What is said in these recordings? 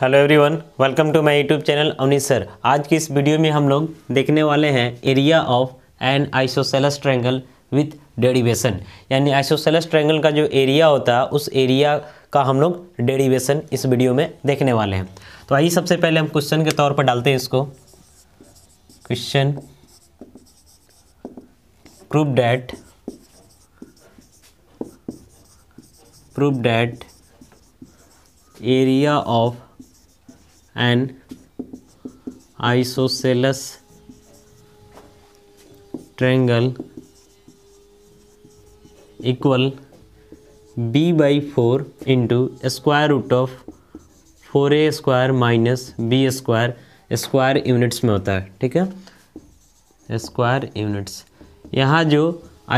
hello everyone welcome to my YouTube channel Avneet sir आज की इस वीडियो में हम लोग देखने वाले हैं area of an isosceles triangle with derivation यानी आइसोसेलस ट्रैंगल का जो एरिया होता है उस एरिया का हम लोग डेडिवेशन इस वीडियो में देखने वाले हैं तो आइए सबसे पहले हम क्वेश्चन के तौर पर डालते हैं इसको question proof that proof that area of isosceles isosceles triangle equal b by 4 into square root of 4a square minus B square square units में होता है ठीक है स्क्वायर यूनिट्स यहाँ जो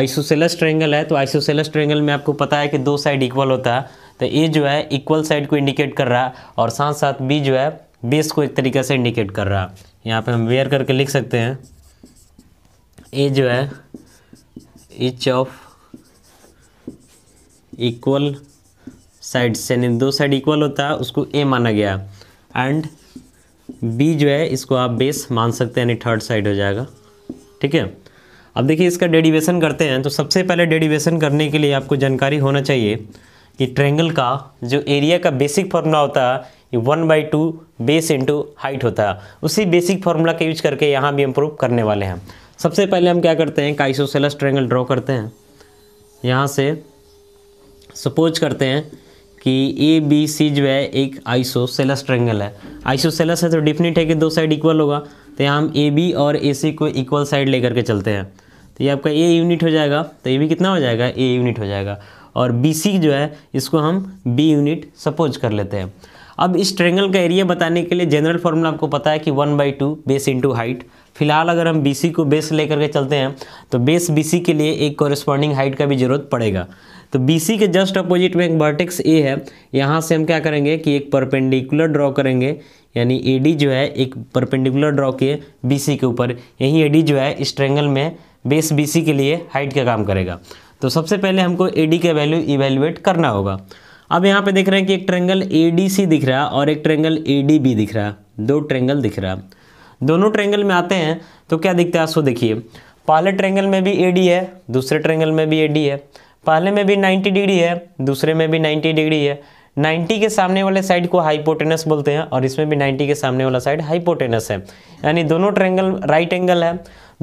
आइसोसेलस ट्रेंगल है तो आइसोसेलस ट्रेंगल में आपको पता है कि दो साइड इक्वल होता है तो ए जो है इक्वल साइड को इंडिकेट कर रहा है और साथ साथ बी जो है बेस को एक तरीके से इंडिकेट कर रहा यहाँ पे हम वेयर करके लिख सकते हैं ए जो है इच ऑफ इक्वल साइड्स यानी दो साइड इक्वल होता है उसको ए माना गया एंड बी जो है इसको आप बेस मान सकते हैं यानी थर्ड साइड हो जाएगा ठीक है अब देखिए इसका डेडिवेशन करते हैं तो सबसे पहले डेडिवेशन करने के लिए आपको जानकारी होना चाहिए कि ट्रेंगल का जो एरिया का बेसिक फॉर्मूला होता है one by two base into height होता है उसी बेसिक फार्मूला के यूज करके यहाँ भी हम प्रूव करने वाले हैं सबसे पहले हम क्या करते हैं काइसोसेलस ट्रेंगल ड्रॉ करते हैं यहाँ से सपोज करते हैं कि ए बी सी जो है एक आइसोसेलस ट्रेंगल है आइसोसेलस है तो डिफिनेट है कि दो साइड इक्वल होगा तो यहाँ हम ए बी और ए सी को इक्वल साइड लेकर के चलते हैं तो ये आपका ए यूनिट हो जाएगा तो ये भी कितना हो जाएगा ए यूनिट हो जाएगा और बी सी जो है इसको हम बी यूनिट सपोज कर लेते हैं अब इस ट्रेंगल का एरिया बताने के लिए जनरल फॉर्मूला आपको पता है कि one by two base into height फिलहाल अगर हम बी को बेस लेकर के चलते हैं तो बेस बी के लिए एक कॉरेस्पॉन्डिंग हाइट का भी ज़रूरत पड़ेगा तो बी के जस्ट अपोजिट में एक वर्टेक्स ए है यहाँ से हम क्या करेंगे कि एक परपेंडिकुलर ड्रॉ करेंगे यानी ए जो है एक परपेंडिकुलर ड्रॉ किए बी के ऊपर यही ए जो है इस ट्रेंगल में बेस बी के लिए हाइट का काम करेगा तो सबसे पहले हमको ए का वैल्यू इवेल्युएट करना होगा अब यहाँ पे देख रहे हैं कि एक ट्रेंगल ए दिख रहा है और एक ट्रेंगल ए दिख रहा है दो ट्रेंगल दिख रहा है दोनों ट्रेंगल में आते हैं तो क्या दिखता है सो देखिए पहले ट्रेंगल में भी ए है दूसरे ट्रेंगल में भी ए है पहले में भी 90 डिग्री है दूसरे में भी 90 डिग्री है 90 के सामने वाले साइड को हाइपोटेनस बोलते हैं और इसमें भी 90 के सामने वाला साइड हाइपोटेनस है यानी दोनों ट्रेंगल राइट एंगल है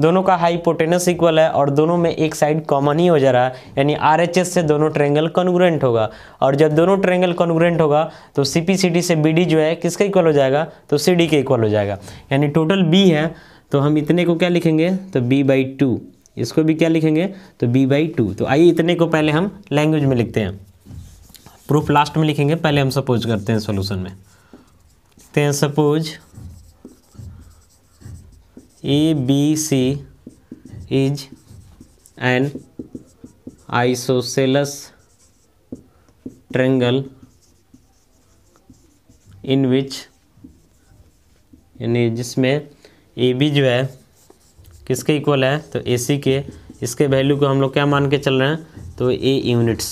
दोनों का पोटेनस इक्वल है और दोनों में एक साइड कॉमन ही हो जा रहा है यानी आर से दोनों ट्रेंगल कॉन्ग्रेंट होगा और जब दोनों ट्रेंगल कॉन्ग्रेंट होगा तो सी पी से बी जो है किसका इक्वल हो जाएगा तो सी के इक्वल हो जाएगा यानी टोटल बी है तो हम इतने को क्या लिखेंगे तो बी बाई टू इसको भी क्या लिखेंगे तो बी बाई टू तो आइए इतने को पहले हम लैंग्वेज में लिखते हैं प्रूफ लास्ट में लिखेंगे पहले हम सपोज करते हैं सोल्यूशन में लिखते हैं suppose A B C is an isosceles triangle in which यानी जिसमें ए बी जो है किसके इक्वल है तो ए सी के इसके वैल्यू को हम लोग क्या मान के चल रहे हैं तो ए यूनिट्स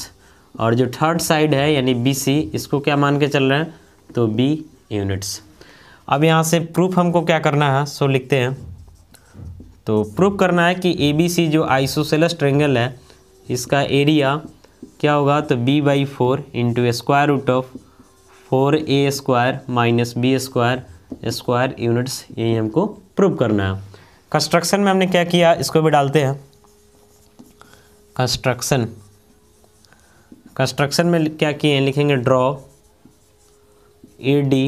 और जो थर्ड साइड है यानी बी सी इसको क्या मान के चल रहे हैं तो बी यूनिट्स अब यहाँ से प्रूफ हमको क्या करना है सो लिखते हैं तो प्रूव करना है कि ए बी सी जो आइसोसेलस ट्रेंगल है इसका एरिया क्या होगा तो B by four into square root of four A square minus B square square units यही हमको प्रूव करना है कंस्ट्रक्शन में हमने क्या किया इसको भी डालते हैं कंस्ट्रक्शन कंस्ट्रक्शन में क्या किए हैं लिखेंगे draw A D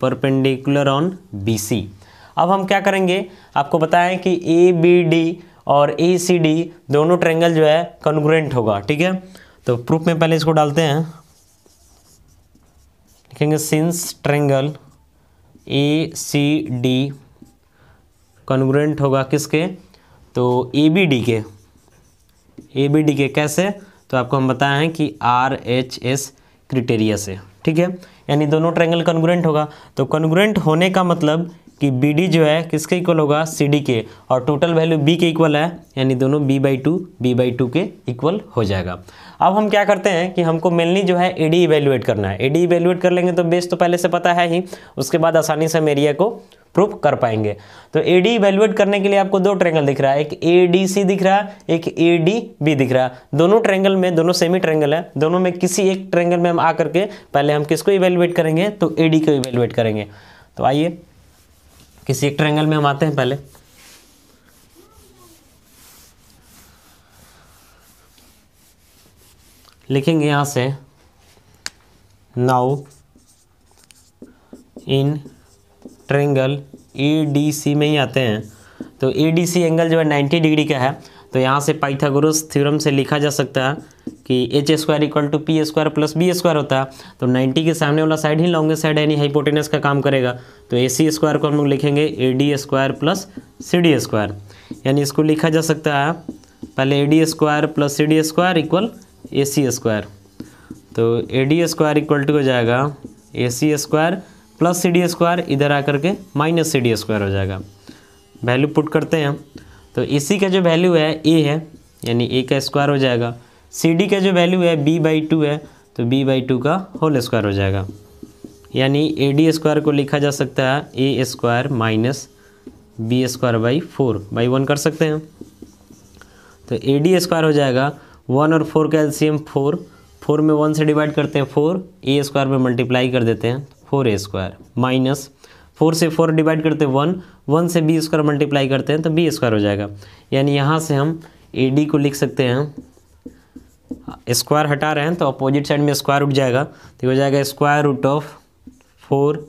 perpendicular on B C अब हम क्या करेंगे आपको बताएं कि ए बी डी और ए सी डी दोनों ट्रेंगल जो है कन्ग्रेंट होगा ठीक है तो प्रूफ में पहले इसको डालते हैं लिखेंगे since triangle A C D congruent होगा किसके तो ए बी डी के ए बी डी के कैसे तो आपको हम बताएं कि आर एच एस क्रिटेरिया से ठीक है यानी दोनों ट्रेंगल कन्ग्रेंट होगा तो कन्ग्रेंट होने का मतलब कि बी डी जो है किसके इक्वल होगा सी डी के और टोटल वैल्यू बी के इक्वल है यानी दोनों B by two B by two के इक्वल हो जाएगा अब हम क्या करते हैं कि हमको मेनली जो है ए डी इवेल्युएट करना है ए डी इवेल्युएट कर लेंगे तो बेस तो पहले से पता है ही उसके बाद आसानी से हम एरिया को प्रूफ कर पाएंगे तो ए डी इवेल्युएट करने के लिए आपको दो ट्रेंगल दिख रहा है एक ए डी सी दिख रहा है एक ए डी बी दिख रहा है दोनों ट्रेंगल में दोनों सेमी ट्रेंगल है दोनों में किसी एक ट्रेंगल में हम आ करके पहले हम किसको इवेल्युएट करेंगे तो ए डी को इवेल्युएट करेंगे तो आइए किसी एक ट्रेंगल में हम आते हैं पहले लिखेंगे यहां से now in triangle A D C में ही आते हैं तो ए डी सी एंगल जो है 90 डिग्री का है तो यहाँ से पाइथागोरस थ्योरम से लिखा जा सकता है कि H square equal to P square plus B square होता है तो 90 के सामने वाला साइड ही लॉन्गेस्ट साइड यानी हाइपोटेनस का काम करेगा तो ए सी स्क्वायर को हम लोग लिखेंगे A D square plus C D square यानी इसको लिखा जा सकता है पहले A D square plus C D square equal A C square तो A D square equal to हो जाएगा A C square plus C D square इधर आकर के माइनस सी डी स्क्वायर हो जाएगा वैल्यू पुट करते हैं तो ए सी का जो वैल्यू है ए है यानी ए का स्क्वायर हो जाएगा सी डी का जो वैल्यू है बी बाई टू है तो बी बाई टू का होल स्क्वायर हो जाएगा यानी ए डी स्क्वायर को लिखा जा सकता है A square minus B square by four by one कर सकते हैं तो ए डी स्क्वायर हो जाएगा वन और फोर का एलसीएम फोर फोर में वन से डिवाइड करते हैं फोर ए स्क्वायर में मल्टीप्लाई कर देते हैं four A square minus four से फोर डिवाइड करते हैं वन वन से बी स्क्वायर मल्टीप्लाई करते हैं तो बी स्क्वायर हो जाएगा यानी यहाँ से हम ए डी को लिख सकते हैं स्क्वायर हटा रहे हैं तो अपोजिट साइड में स्क्वायर उठ जाएगा तो हो जाएगा square root of four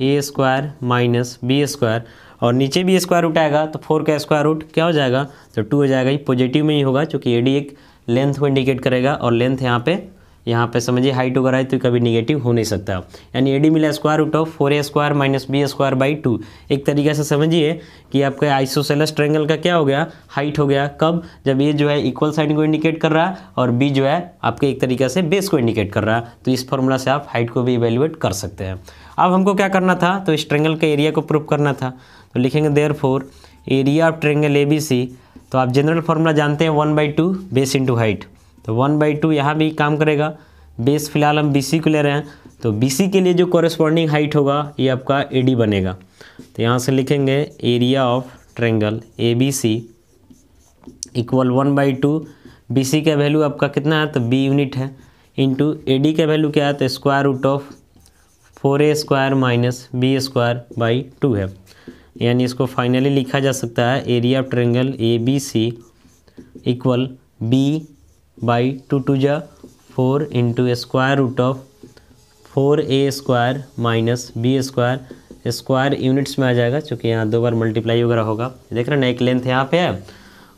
A square minus B square और नीचे भी स्क्वायर रूट आएगा तो फोर का स्क्वायर रूट क्या हो जाएगा तो टू हो जाएगा ये पॉजिटिव में ही होगा क्योंकि ए डी एक लेंथ को इंडिकेट करेगा और लेंथ यहाँ पे यहाँ पे समझिए हाइट वगैरह है तो कभी निगेटिव हो नहीं सकता यानी ए डी मिला square root of four A square minus B square by two एक तरीके से समझिए कि आपका आइसोसेलस ट्रेंगल का क्या हो गया हाइट हो गया कब जब ये जो है इक्वल साइन को इंडिकेट कर रहा है और बी जो है आपके एक तरीके से बेस को इंडिकेट कर रहा है तो इस फॉर्मूला से आप हाइट को भी इवेल्युएट कर सकते हैं अब हमको क्या करना था तो इस ट्रेंगल के एरिया को प्रूव करना था तो लिखेंगे therefore area of triangle A B C तो आप जनरल फार्मूला जानते हैं one by two base into height तो वन बाई टू यहाँ भी काम करेगा बेस फिलहाल हम बी को ले रहे हैं तो बी के लिए जो कॉरेस्पॉन्डिंग हाइट होगा ये आपका ए बनेगा तो यहाँ से लिखेंगे area of triangle A B C equal one by two B C का वैल्यू आपका कितना है तो बी यूनिट है इंटू ए डी का वैल्यू क्या है तो square root of four A square minus B square by two है यानी इसको फाइनली लिखा जा सकता है area of triangle A B C equal B by two two जा four into square root of four A square minus B square square units में आ जाएगा क्योंकि यहाँ दो बार मल्टीप्लाई वगैरह होगा देख रहे ना एक लेंथ यहाँ पे है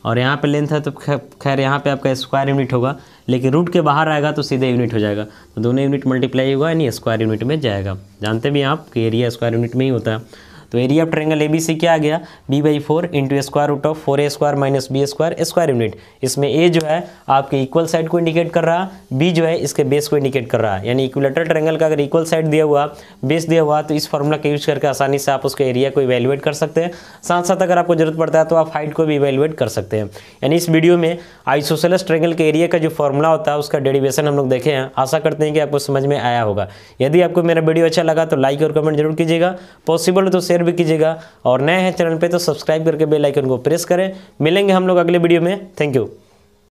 और यहाँ पे लेंथ है तो खैर यहाँ पे आपका स्क्वायर यूनिट होगा लेकिन रूट के बाहर आएगा तो सीधे यूनिट हो जाएगा तो दोनों यूनिट मल्टीप्लाई होगा यानी स्क्वायर यूनिट में जाएगा जानते भी आप कि एरिया स्क्वायर यूनिट में ही होता है तो area of triangle A B C क्या आ गया B by four into square root of four A square minus B square square unit इसमें ए जो है आपके इक्वल साइड को इंडिकेट कर रहा बी जो है इसके बेस को इंडिकेट कर रहा है यानी इक्वलेटर ट्रेंगल का अगर इक्वल साइड दिया हुआ बेस दिया हुआ तो इस फॉर्मूला का यूज करके आसानी से आप उसके एरिया को इवेल्युएट कर सकते हैं साथ साथ अगर आपको जरूरत पड़ता है तो आप हाइट को भी इवेल्युएट कर सकते हैं यानी इस वीडियो में आइसोसेलस ट्रेंगल के एरिया का जो फॉर्मूला होता है उसका डेरिवेशन हम लोग देखे हैं आशा करते हैं कि आपको समझ में आया होगा यदि आपको मेरा वीडियो अच्छा लगा तो लाइक और कमेंट जरूर कीजिएगा पॉसिबल हो तो शेयर भी कीजिएगा और नए हैं चैनल पर तो सब्सक्राइब करके बेलाइकन को प्रेस करें मिलेंगे हम लोग अगले वीडियो में थैंक यू